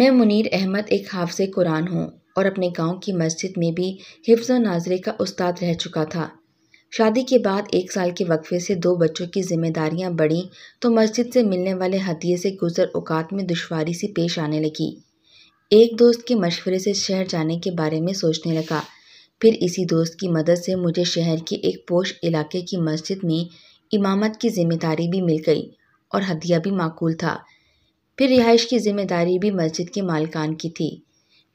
मैं मुनीर अहमद एक हाफ कुरान हूँ और अपने गांव की मस्जिद में भी हिफ्ज़ नाजरे का उस्ताद रह चुका था शादी के बाद एक साल के वक्फे से दो बच्चों की जिम्मेदारियां बढ़ीं तो मस्जिद से मिलने वाले हदिये से गुजर औकात में दुशारी सी पेश आने लगी एक दोस्त के मशवरे से शहर जाने के बारे में सोचने लगा फिर इसी दोस्त की मदद से मुझे शहर के एक पोश इलाके की मस्जिद में इमामत की जिम्मेदारी भी मिल गई और हदिया भी माकूल था फिर रिहाइश की जिम्मेदारी भी मस्जिद के मालकान की थी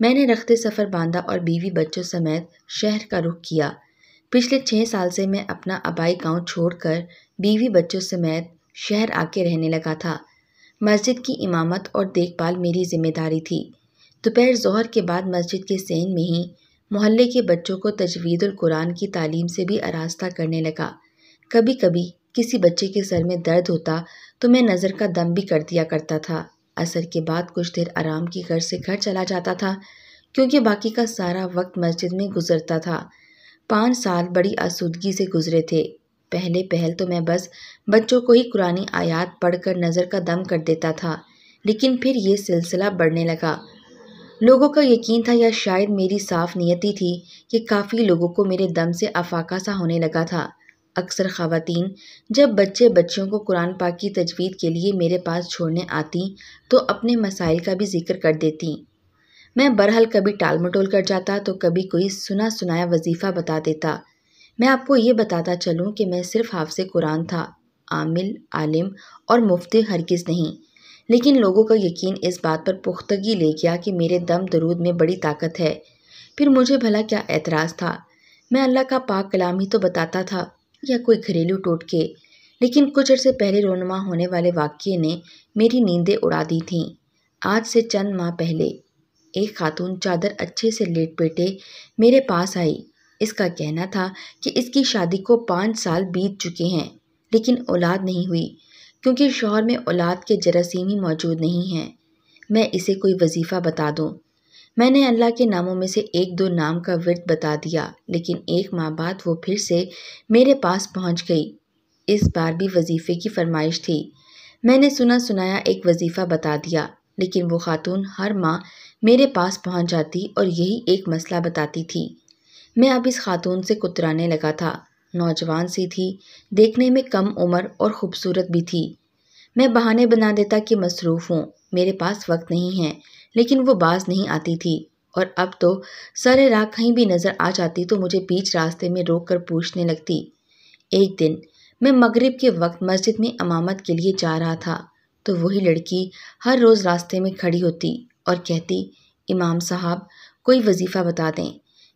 मैंने रखते सफ़र बांधा और बीवी बच्चों समेत शहर का रुख किया पिछले छः साल से मैं अपना आबाई गांव छोड़कर बीवी बच्चों समेत शहर आके रहने लगा था मस्जिद की इमामत और देखभाल मेरी जिम्मेदारी थी दोपहर जहर के बाद मस्जिद के सेन में ही मोहल्ले के बच्चों को तजवीद कुरान की तालीम से भी आरास्ता करने लगा कभी कभी किसी बच्चे के सर में दर्द होता तो मैं नज़र का दम भी कर दिया करता था असर के बाद कुछ देर आराम की घर से घर चला जाता था क्योंकि बाकी का सारा वक्त मस्जिद में गुजरता था पाँच साल बड़ी आसूदगी से गुजरे थे पहले पहल तो मैं बस बच्चों को ही कुरानी आयात पढ़कर नज़र का दम कर देता था लेकिन फिर ये सिलसिला बढ़ने लगा लोगों का यकीन था या शायद मेरी साफ नियति थी कि काफ़ी लोगों को मेरे दम से अफाका सा होने लगा था अक्सर ख़वातीन जब बच्चे बच्चियों को कुरान पाक की तजवीद के लिए मेरे पास छोड़ने आती तो अपने मसाइल का भी ज़िक्र कर देती मैं बरहल कभी टाल मटोल कर जाता तो कभी कोई सुना सुनाया वजीफ़ा बता देता मैं आपको ये बताता चलूँ कि मैं सिर्फ हाफ से कुरान था आमिल आलिम और मुफ्ती हरगज़ नहीं लेकिन लोगों का यकीन इस बात पर पुख्तगी ले गया कि मेरे दम दरूद में बड़ी ताकत है फिर मुझे भला क्या एतराज़ था मैं अल्लाह का पाक कलाम ही तो बताता था या कोई घरेलू टोटके लेकिन कुछ अर्से पहले रोनुमा होने वाले वाक्य ने मेरी नींदें उड़ा दी थीं आज से चंद माह पहले एक खातून चादर अच्छे से लेट पेटे मेरे पास आई इसका कहना था कि इसकी शादी को पाँच साल बीत चुके हैं लेकिन औलाद नहीं हुई क्योंकि शोहर में औलाद के जरासीम ही मौजूद नहीं हैं मैं इसे कोई वजीफ़ा बता दूँ मैंने अल्लाह के नामों में से एक दो नाम का विर्द बता दिया लेकिन एक माह बाद वो फिर से मेरे पास पहुंच गई इस बार भी वजीफ़े की फरमाइश थी मैंने सुना सुनाया एक वजीफ़ा बता दिया लेकिन वो खातून हर माह मेरे पास पहुंच जाती और यही एक मसला बताती थी मैं अब इस खातून से कुतराने लगा था नौजवान सी थी देखने में कम उम्र और ख़ूबसूरत भी थी मैं बहाने बना देता कि मसरूफ़ हूँ मेरे पास वक्त नहीं है लेकिन वो बाज नहीं आती थी और अब तो सर राह कहीं भी नज़र आ जाती तो मुझे बीच रास्ते में रोक कर पूछने लगती एक दिन मैं मगरिब के वक्त मस्जिद में अमामत के लिए जा रहा था तो वही लड़की हर रोज़ रास्ते में खड़ी होती और कहती इमाम साहब कोई वजीफ़ा बता दें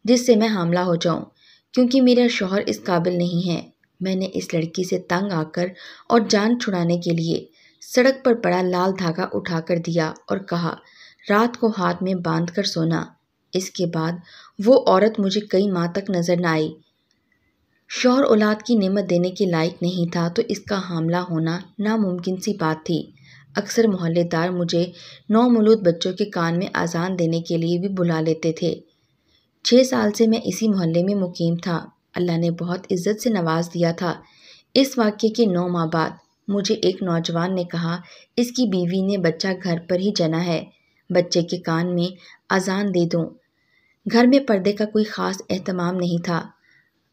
जिससे मैं हमला हो जाऊँ क्योंकि मेरा शोहर इस काबिल नहीं है मैंने इस लड़की से तंग आकर और जान छुड़ाने के लिए सड़क पर पड़ा लाल धागा उठाकर दिया और कहा रात को हाथ में बांध कर सोना इसके बाद वो औरत मुझे कई माह तक नज़र न आई शौहर औलाद की नेमत देने के लायक नहीं था तो इसका हमला होना नामुमकिन सी बात थी अक्सर मोहल्लेदार मुझे मलूद बच्चों के कान में आज़ान देने के लिए भी बुला लेते थे छः साल से मैं इसी मोहल्ले में मुकीम था अल्लाह ने बहुत इज़्ज़त से नवाज दिया था इस वाक्य के नौ माह बाद मुझे एक नौजवान ने कहा इसकी बीवी ने बच्चा घर पर ही जना है बच्चे के कान में अजान दे दूँ घर में पर्दे का कोई ख़ास अहतमाम नहीं था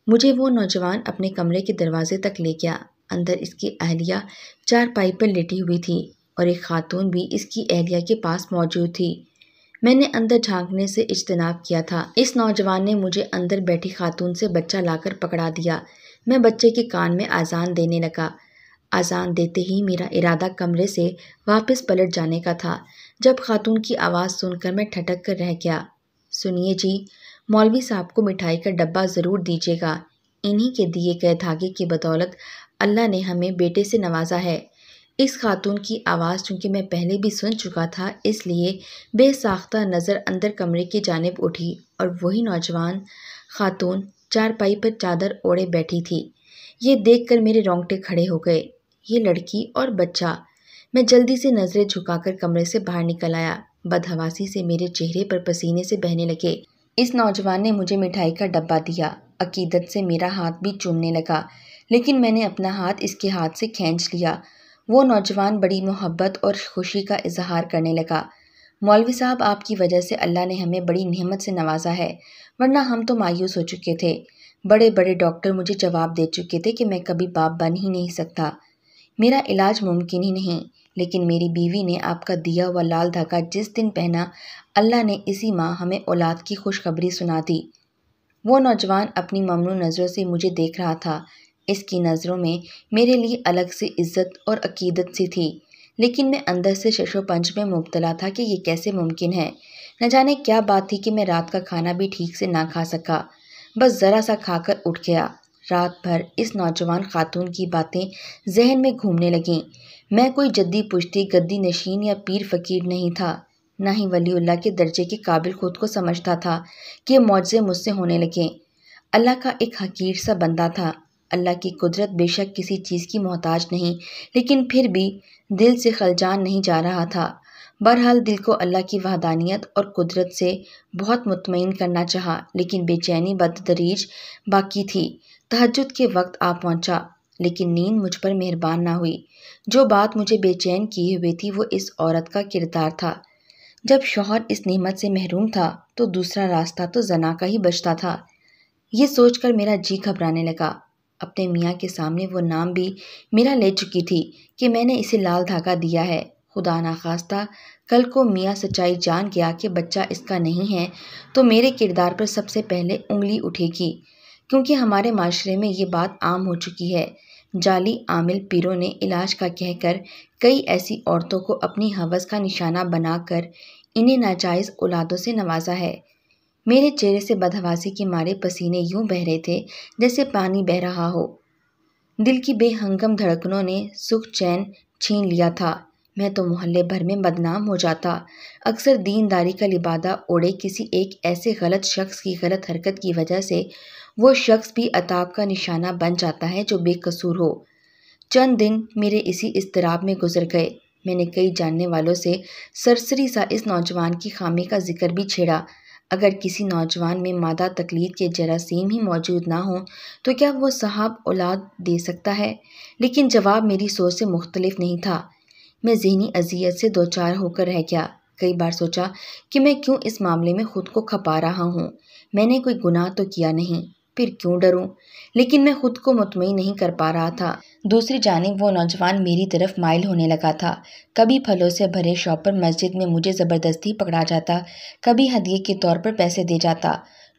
मुझे वो नौजवान अपने कमरे के दरवाजे तक ले गया अंदर इसकी अहलिया चारपाई पर लेटी हुई थी और एक खातून भी इसकी अहलिया के पास मौजूद थी मैंने अंदर झांकने से इजतनाब किया था इस नौजवान ने मुझे अंदर बैठी खातून से बच्चा लाकर पकड़ा दिया मैं बच्चे के कान में आज़ान देने लगा आज़ान देते ही मेरा इरादा कमरे से वापस पलट जाने का था जब खातून की आवाज़ सुनकर मैं ठटक कर रह गया सुनिए जी मौलवी साहब को मिठाई का डब्बा ज़रूर दीजिएगा इन्हीं के दिए गए धागे की बदौलत अल्लाह ने हमें बेटे से नवाजा है इस खातून की आवाज़ चूँकि मैं पहले भी सुन चुका था इसलिए बेसाख्ता नज़र अंदर कमरे की जानब उठी और वही नौजवान खातून चारपाई पर चादर ओढ़े बैठी थी ये देखकर मेरे रोंगटे खड़े हो गए ये लड़की और बच्चा मैं जल्दी से नज़रें झुकाकर कमरे से बाहर निकल आया बदहवासी से मेरे चेहरे पर पसीने से बहने लगे इस नौजवान ने मुझे मिठाई का डब्बा दिया अकीदत से मेरा हाथ भी चूमने लगा लेकिन मैंने अपना हाथ इसके हाथ से खींच लिया वो नौजवान बड़ी मोहब्बत और खुशी का इजहार करने लगा मौलवी साहब आपकी वजह से अल्लाह ने हमें बड़ी नेमत से नवाजा है वरना हम तो मायूस हो चुके थे बड़े बड़े डॉक्टर मुझे जवाब दे चुके थे कि मैं कभी बाप बन ही नहीं सकता मेरा इलाज मुमकिन ही नहीं लेकिन मेरी बीवी ने आपका दिया हुआ लाल धागा जिस दिन पहना अल्लाह ने इसी माह हमें औलाद की खुशखबरी सुना दी वो नौजवान अपनी ममनू नज़रों से मुझे देख रहा था इसकी नज़रों में मेरे लिए अलग से इज्जत और अकीदत सी थी लेकिन मैं अंदर से शशोपंच में मुबतला था कि ये कैसे मुमकिन है न जाने क्या बात थी कि मैं रात का खाना भी ठीक से ना खा सका बस ज़रा सा खाकर उठ गया रात भर इस नौजवान खातून की बातें जहन में घूमने लगें मैं कोई जद्दी पुश्ती गद्दी नशीन या पीर फ़कीर नहीं था ना ही वलीअल्ला के दर्जे के काबिल खुद को समझता था कि ये मुआवजे मुझसे होने लगे अल्लाह का एक हकीर सा बंदा था अल्लाह की कुदरत बेशक किसी चीज़ की मोहताज नहीं लेकिन फिर भी दिल से खलजान नहीं जा रहा था बहरहाल दिल को अल्लाह की वहदानियत और कुदरत से बहुत मुतमिन करना चाहा लेकिन बेचैनी बदतरीज बाकी थी तहजद के वक्त आ पहुंचा लेकिन नींद मुझ पर मेहरबान ना हुई जो बात मुझे बेचैन किए हुए थी वो इस औरत का किरदार था जब शोहर इस नेमत से महरूम था तो दूसरा रास्ता तो जना का ही बचता था ये सोचकर मेरा जी घबराने लगा अपने मियाँ के सामने वो नाम भी मेरा ले चुकी थी कि मैंने इसे लाल धागा दिया है खुदा नाखास्ता कल को मियाँ सच्चाई जान गया कि बच्चा इसका नहीं है तो मेरे किरदार पर सबसे पहले उंगली उठेगी क्योंकि हमारे माशरे में ये बात आम हो चुकी है जाली आमिल पीरों ने इलाज का कहकर कई ऐसी औरतों को अपनी हवस का निशाना बनाकर इन्हें नाजायज़ औलादों से नवाजा है मेरे चेहरे से बदहवासी के मारे पसीने यूं बह रहे थे जैसे पानी बह रहा हो दिल की बेहंगम धड़कनों ने सुख चैन छीन लिया था मैं तो मोहल्ले भर में बदनाम हो जाता अक्सर दीनदारी का लिबादा ओढ़े किसी एक ऐसे गलत शख्स की गलत हरकत की वजह से वो शख्स भी अताब का निशाना बन जाता है जो बेकसूर हो चंद दिन मेरे इसी इसतराब में गुजर गए मैंने कई जानने वालों से सरसरी सा इस नौजवान की खामी का जिक्र भी छेड़ा अगर किसी नौजवान में मादा तकलीद के जरासीम ही मौजूद ना हो तो क्या वो साहब औलाद दे सकता है लेकिन जवाब मेरी सोच से मुख्तलिफ नहीं था मैं जहनी अजियत से दो चार होकर रह गया कई बार सोचा कि मैं क्यों इस मामले में ख़ुद को खपा रहा हूँ मैंने कोई गुनाह तो किया नहीं फिर क्यों डरूं लेकिन मैं खुद को मुतमिन नहीं कर पा रहा था दूसरी जानब वो नौजवान मेरी तरफ माइल होने लगा था कभी फलों से भरे शॉपर मस्जिद में मुझे ज़बरदस्ती पकड़ा जाता कभी हदिये के तौर पर पैसे दे जाता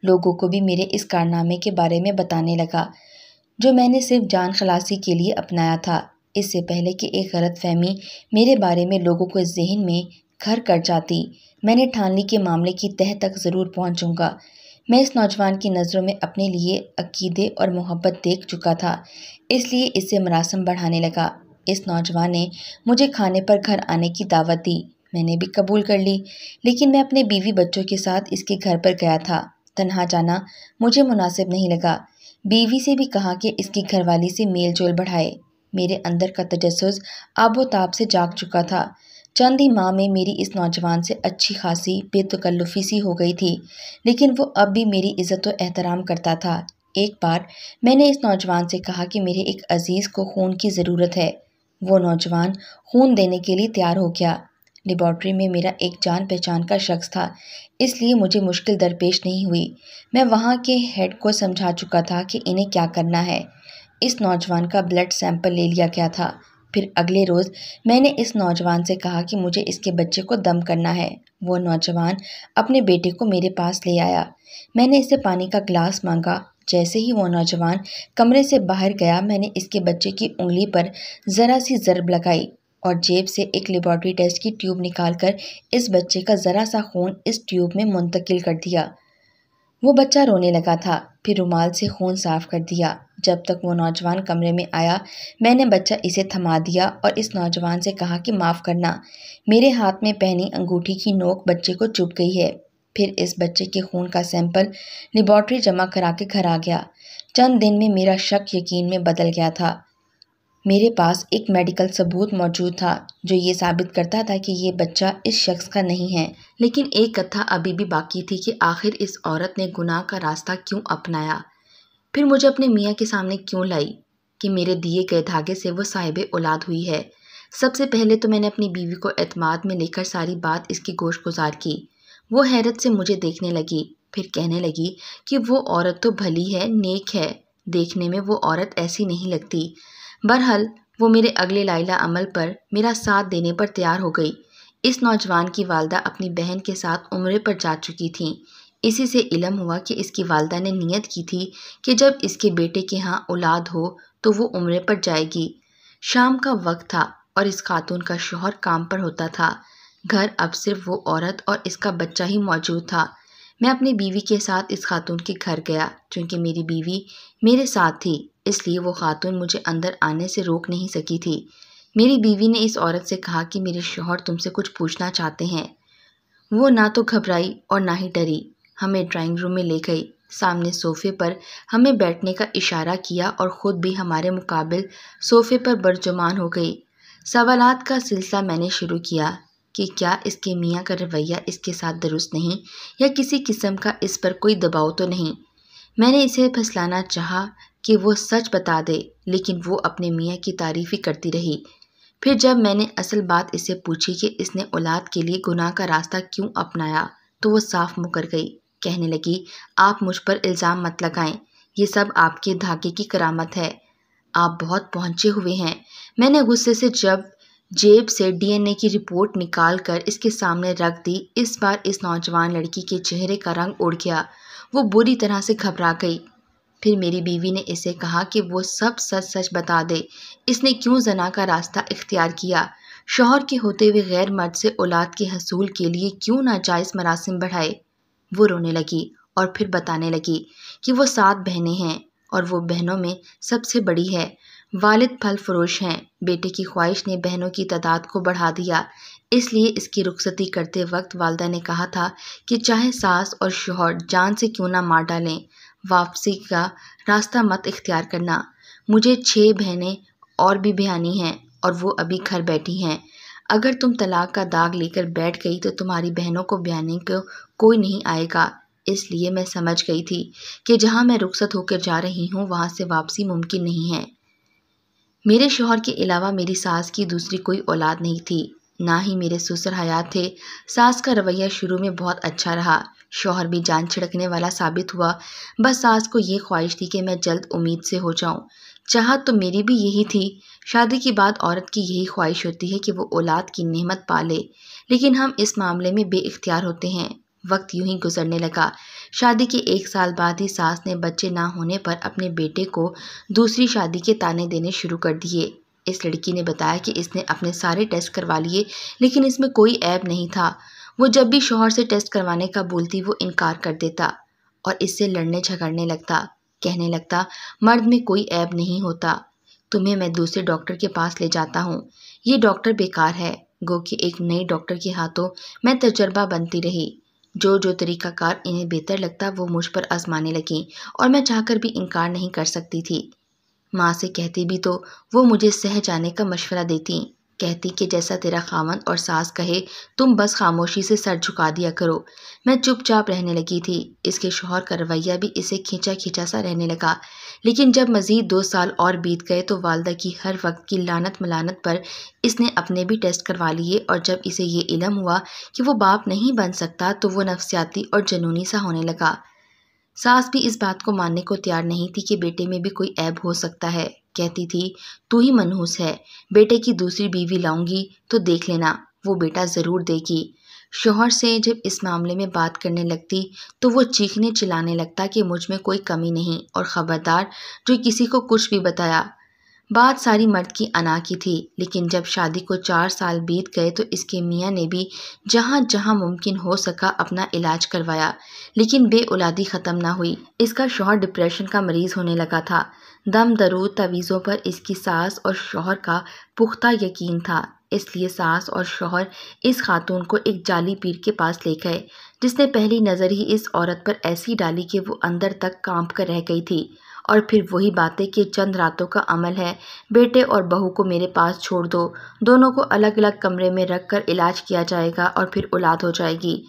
लोगों को भी मेरे इस कारनामे के बारे में बताने लगा जो मैंने सिर्फ जान खलासी के लिए अपनाया था इससे पहले कि एक गलत फहमी मेरे बारे में लोगों को जहन में घर कर जाती मैंने ठानने के मामले की तह तक ज़रूर पहुँचूँगा मैं इस नौजवान की नज़रों में अपने लिए अकीदे और मोहब्बत देख चुका था इसलिए इससे मरासम बढ़ाने लगा इस नौजवान ने मुझे खाने पर घर आने की दावत दी मैंने भी कबूल कर ली लेकिन मैं अपने बीवी बच्चों के साथ इसके घर पर गया था तनहा जाना मुझे मुनासिब नहीं लगा बीवी से भी कहा कि इसकी घरवाली से मेल जोल बढ़ाए मेरे अंदर का तजस आबोताब से जाग चुका था चंद ही माह में मेरी इस नौजवान से अच्छी खासी बेतकल्लुफ़ी सी हो गई थी लेकिन वो अब भी मेरी इज़्ज़त व एहतराम करता था एक बार मैंने इस नौजवान से कहा कि मेरे एक अज़ीज़ को खून की ज़रूरत है वो नौजवान खून देने के लिए तैयार हो गया लेबॉर्ट्री में मेरा एक जान पहचान का शख्स था इसलिए मुझे मुश्किल दरपेश नहीं हुई मैं वहाँ के हेड को समझा चुका था कि इन्हें क्या करना है इस नौजवान का ब्लड सैंपल ले लिया गया था फिर अगले रोज़ मैंने इस नौजवान से कहा कि मुझे इसके बच्चे को दम करना है वो नौजवान अपने बेटे को मेरे पास ले आया मैंने इसे पानी का गिलास मांगा जैसे ही वो नौजवान कमरे से बाहर गया मैंने इसके बच्चे की उंगली पर ज़रा सी ज़रब लगाई और जेब से एक लेबॉर्ट्री टेस्ट की ट्यूब निकालकर इस बच्चे का ज़रा सा खून इस ट्यूब में मुंतकिल कर दिया वो बच्चा रोने लगा था फिर रुमाल से खून साफ कर दिया जब तक वो नौजवान कमरे में आया मैंने बच्चा इसे थमा दिया और इस नौजवान से कहा कि माफ़ करना मेरे हाथ में पहनी अंगूठी की नोक बच्चे को चुप गई है फिर इस बच्चे के खून का सैंपल लेबॉर्ट्री जमा करा के घर आ गया चंद दिन में मेरा शक यकीन में बदल गया था मेरे पास एक मेडिकल सबूत मौजूद था जो ये साबित करता था कि ये बच्चा इस शख्स का नहीं है लेकिन एक कथा अभी भी बाकी थी कि आखिर इस औरत ने गुनाह का रास्ता क्यों अपनाया फिर मुझे अपने मियाँ के सामने क्यों लाई कि मेरे दिए गए धागे से वो साहिब औलाद हुई है सबसे पहले तो मैंने अपनी बीवी को अतमाद में लेकर सारी बात इसकी गोश गुजार की वो हैरत से मुझे देखने लगी फिर कहने लगी कि वो औरत तो भली है नेक है देखने में वो औरत ऐसी नहीं लगती बहरहाल वो मेरे अगले लाइला अमल पर मेरा साथ देने पर तैयार हो गई इस नौजवान की वालदा अपनी बहन के साथ उम्र पर जा चुकी थी इसी से इलम हुआ कि इसकी वालदा ने नियत की थी कि जब इसके बेटे के यहाँ औलाद हो तो वो उम्र पर जाएगी शाम का वक्त था और इस खातून का शोहर काम पर होता था घर अब सिर्फ वो औरत और इसका बच्चा ही मौजूद था मैं अपनी बीवी के साथ इस खातून के घर गया क्योंकि मेरी बीवी मेरे साथ थी इसलिए वो खातून मुझे अंदर आने से रोक नहीं सकी थी मेरी बीवी ने इस औरत से कहा कि मेरे शोहर तुमसे कुछ पूछना चाहते हैं वो ना तो घबराई और ना ही डरी हमें ड्राइंग रूम में ले गई सामने सोफे पर हमें बैठने का इशारा किया और ख़ुद भी हमारे मुकाबल सोफे पर बरजुमान हो गई सवाल का सिलसिला मैंने शुरू किया कि क्या इसके मियाँ का रवैया इसके साथ दुरुस्त नहीं या किसी किस्म का इस पर कोई दबाव तो नहीं मैंने इसे फसलाना चाहा कि वो सच बता दे लेकिन वो अपने मियाँ की तारीफ़ ही करती रही फिर जब मैंने असल बात इससे पूछी कि इसने औलाद के लिए गुनाह का रास्ता क्यों अपनाया तो वो साफ मुकर गई कहने लगी आप मुझ पर इल्ज़ाम मत लगाएं ये सब आपके धागे की करामत है आप बहुत पहुँचे हुए हैं मैंने गुस्से से जब जेब से डीएनए की रिपोर्ट निकाल कर इसके सामने रख दी इस बार इस नौजवान लड़की के चेहरे का रंग उड़ गया वो बुरी तरह से घबरा गई फिर मेरी बीवी ने इसे कहा कि वो सब सच सच बता दे इसने क्यों जना का रास्ता इख्तियार किया शोहर के होते हुए गैर मर्द से औलाद के हसूल के लिए क्यों नाजायज़ मरासम बढ़ाए वो रोने लगी और फिर बताने लगी कि वो सात बहनें हैं और वो बहनों में सबसे बड़ी है वालिद फल फरोश हैं बेटे की ख्वाहिश ने बहनों की तादाद को बढ़ा दिया इसलिए इसकी रुखसती करते वक्त वालदा ने कहा था कि चाहे सास और शोहर जान से क्यों ना मार डालें वापसी का रास्ता मत इख्तियार करना मुझे छः बहनें और भी बहनी हैं और वो अभी घर बैठी हैं अगर तुम तलाक का दाग लेकर बैठ गई तो तुम्हारी बहनों को ब्याने को कोई नहीं आएगा इसलिए मैं समझ गई थी कि जहाँ मैं रुखसत होकर जा रही हूँ वहाँ से वापसी मुमकिन नहीं है मेरे शोहर के अलावा मेरी सास की दूसरी कोई औलाद नहीं थी ना ही मेरे ससुर हयात थे सास का रवैया शुरू में बहुत अच्छा रहा शौहर भी जान छिड़कने वाला साबित हुआ बस सास को ये ख्वाहिश थी कि मैं जल्द उम्मीद से हो जाऊँ चाह तो मेरी भी यही थी शादी के बाद औरत की यही ख्वाहिश होती है कि वो औलाद की नहमत पाले लेकिन हम इस मामले में बेख्तियार होते हैं वक्त यूं ही गुजरने लगा शादी के एक साल बाद ही सास ने बच्चे ना होने पर अपने बेटे को दूसरी शादी के ताने देने शुरू कर दिए इस लड़की ने बताया कि इसने अपने सारे टेस्ट करवा लिए लेकिन इसमें कोई ऐब नहीं था वो जब भी शोहर से टेस्ट करवाने का बोलती वो इनकार कर देता और इससे लड़ने झगड़ने लगता कहने लगता मर्द में कोई ऐब नहीं होता तुम्हें मैं दूसरे डॉक्टर के पास ले जाता हूँ ये डॉक्टर बेकार है गो कि एक नए डॉक्टर के हाथों मैं तजर्बा बनती रही जो जो तरीकाकार इन्हें बेहतर लगता वो मुझ पर आजमाने लगी और मैं चाहकर भी इनकार नहीं कर सकती थी माँ से कहती भी तो वो मुझे सह जाने का मशवरा देती कहती कि जैसा तेरा खामन और सास कहे तुम बस खामोशी से सर झुका दिया करो मैं चुपचाप रहने लगी थी इसके शोहर का रवैया भी इसे खींचा खींचा सा रहने लगा लेकिन जब मज़ीद दो साल और बीत गए तो वालदा की हर वक्त की लानत मलानत पर इसने अपने भी टेस्ट करवा लिए और जब इसे ये इलम हुआ कि वो बाप नहीं बन सकता तो वो नफ्सियाती और जनूनी सा होने लगा सास भी इस बात को मानने को तैयार नहीं थी कि बेटे में भी कोई ऐब हो सकता है कहती थी तू ही मनहूस है बेटे की दूसरी बीवी लाऊंगी तो देख लेना वो बेटा ज़रूर देगी शोहर से जब इस मामले में बात करने लगती तो वो चीखने चिल्लाने लगता कि मुझ में कोई कमी नहीं और ख़बरदार जो किसी को कुछ भी बताया बात सारी मर्द की अना की थी लेकिन जब शादी को चार साल बीत गए तो इसके मियाँ ने भी जहाँ जहाँ मुमकिन हो सका अपना इलाज करवाया लेकिन बेउलादी ख़त्म ना हुई इसका शोहर डिप्रेशन का मरीज़ होने लगा था दम दरूद तवीज़ों पर इसकी सास और शोहर का पुख्ता यकीन था इसलिए सास और शोहर इस खातून को एक जाली पीर के पास ले गए जिसने पहली नज़र ही इस औरत पर ऐसी डाली कि वो अंदर तक काँप कर रह गई थी और फिर वही बातें कि चंद रातों का अमल है बेटे और बहू को मेरे पास छोड़ दो दोनों को अलग अलग कमरे में रख कर इलाज किया जाएगा और फिर औलाद हो जाएगी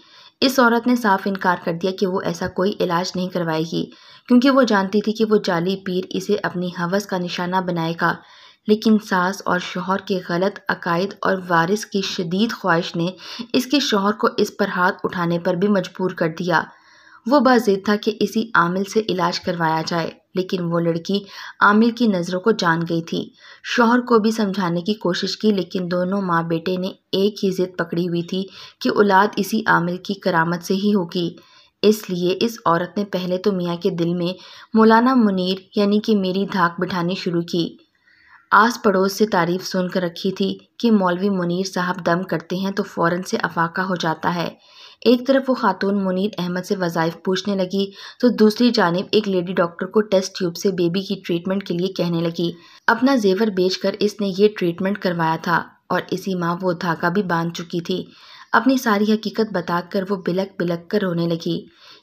इस औरत ने साफ इनकार कर दिया कि वो ऐसा कोई इलाज नहीं करवाएगी क्योंकि वो जानती थी कि वो जाली पीर इसे अपनी हवस का निशाना बनाएगा लेकिन सास और शोहर के गलत अकायद और वारिस की शदीद ख्वाहिश ने इसके शोहर को इस पर हाथ उठाने पर भी मजबूर कर दिया वो बाजिद था कि इसी आमिल से इलाज करवाया जाए लेकिन वो लड़की आमिर की नज़रों को जान गई थी शोहर को भी समझाने की कोशिश की लेकिन दोनों माँ बेटे ने एक ही ज़िद पकड़ी हुई थी कि औलाद इसी आमिर की करामत से ही होगी इसलिए इस औरत ने पहले तो मियाँ के दिल में मौलाना मुनीर यानी कि मेरी धाक बिठानी शुरू की आस पड़ोस से तारीफ सुनकर रखी थी कि मौलवी मुनीर साहब दम करते हैं तो फ़ौरन से अफाका हो जाता है एक तरफ वो खातून मुनीर अहमद से वज़ाइफ पूछने लगी तो दूसरी जानब एक लेडी डॉक्टर को टेस्ट ट्यूब से बेबी की ट्रीटमेंट के लिए कहने लगी अपना जेवर कर इसने ये ट्रीटमेंट करवाया था और इसी माँ वो धागा भी बांध चुकी थी अपनी सारी हकीकत बताकर वो बिलक बिलक कर रोने लगी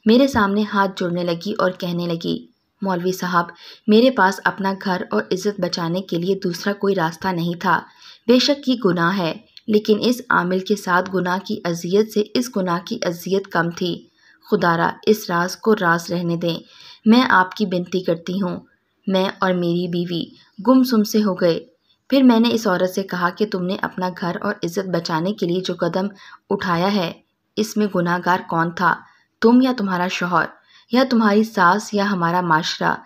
मेरे सामने हाथ जोड़ने लगी और कहने लगी मौलवी साहब मेरे पास अपना घर और इज़्ज़त बचाने के लिए दूसरा कोई रास्ता नहीं था बेशक ये गुनाह है लेकिन इस आमिल के साथ गुनाह की अजियत से इस गुनाह की अजियत कम थी खुदारा इस राज को रास रहने दें मैं आपकी बिनती करती हूँ मैं और मेरी बीवी गुमसुम से हो गए फिर मैंने इस औरत से कहा कि तुमने अपना घर और इज्जत बचाने के लिए जो कदम उठाया है इसमें गुनाहगार कौन था तुम या तुम्हारा शोहर या तुम्हारी सास या हमारा माशरा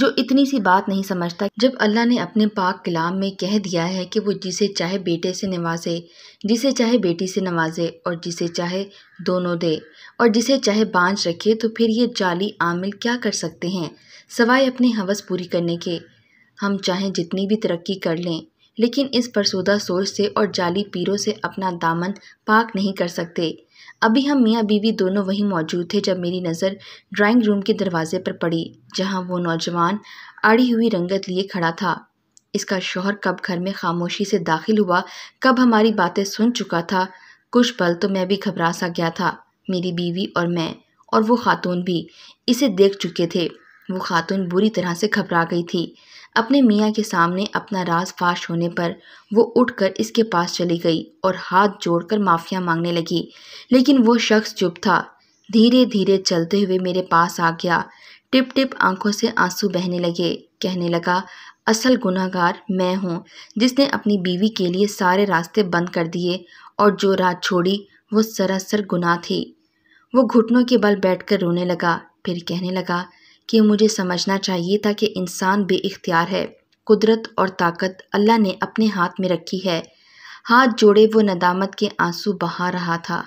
जो इतनी सी बात नहीं समझता जब अल्लाह ने अपने पाक कलाम में कह दिया है कि वो जिसे चाहे बेटे से नवाजे जिसे चाहे बेटी से नवाजे और जिसे चाहे दोनों दे और जिसे चाहे बांझ रखे तो फिर ये जाली आमिल क्या कर सकते हैं सवाए अपने हवस पूरी करने के हम चाहें जितनी भी तरक्की कर लें लेकिन इस परसुदा सोच से और जाली पीरों से अपना दामन पाक नहीं कर सकते अभी हम मियाँ बीवी दोनों वहीं मौजूद थे जब मेरी नज़र ड्राइंग रूम के दरवाजे पर पड़ी जहाँ वो नौजवान आड़ी हुई रंगत लिए खड़ा था इसका शोहर कब घर में खामोशी से दाखिल हुआ कब हमारी बातें सुन चुका था कुछ पल तो मैं भी घबरा सा गया था मेरी बीवी और मैं और वो खातून भी इसे देख चुके थे वो खातून बुरी तरह से घबरा गई थी अपने मियाँ के सामने अपना राज फाश होने पर वो उठकर इसके पास चली गई और हाथ जोड़कर माफ़िया मांगने लगी लेकिन वो शख्स चुप था धीरे धीरे चलते हुए मेरे पास आ गया टिप टिप आंखों से आंसू बहने लगे कहने लगा असल गुनाहगार मैं हूँ जिसने अपनी बीवी के लिए सारे रास्ते बंद कर दिए और जो रात छोड़ी वो सरासर गुनाह थी वो घुटनों के बल बैठकर रोने लगा फिर कहने लगा कि मुझे समझना चाहिए था कि इंसान बेख्तियार है कुदरत और ताकत अल्लाह ने अपने हाथ में रखी है हाथ जोड़े वो नदामत के आंसू बहा रहा था